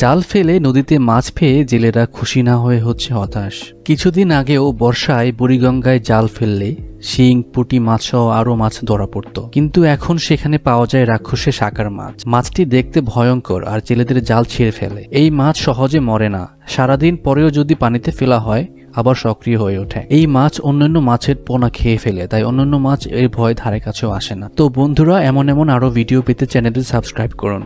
জাল ফেলে নদীতে মাছ পেয়ে জেলেরা খুশি না হয়ে হচ্ছে হতাশ কিছুদিন আগেও বর্ষায় বুড়িগঙ্গায় জাল ফেললে শিং পুটি সহ আরও মাছ ধরা পড়ত কিন্তু এখন সেখানে পাওয়া যায় রাক্ষসে সাকার মাছ মাছটি দেখতে ভয়ঙ্কর আর জেলেদের জাল ছিঁড়ে ফেলে এই মাছ সহজে মরে না সারাদিন পরেও যদি পানিতে ফেলা হয় আবার সক্রিয় হয়ে ওঠে এই মাছ অন্যান্য মাছের পোনা খেয়ে ফেলে তাই অন্যান্য মাছ এর ভয় ধারে কাছেও আসে না তো বন্ধুরা এমন এমন আরও ভিডিও পেতে চ্যানেলটি সাবস্ক্রাইব করুন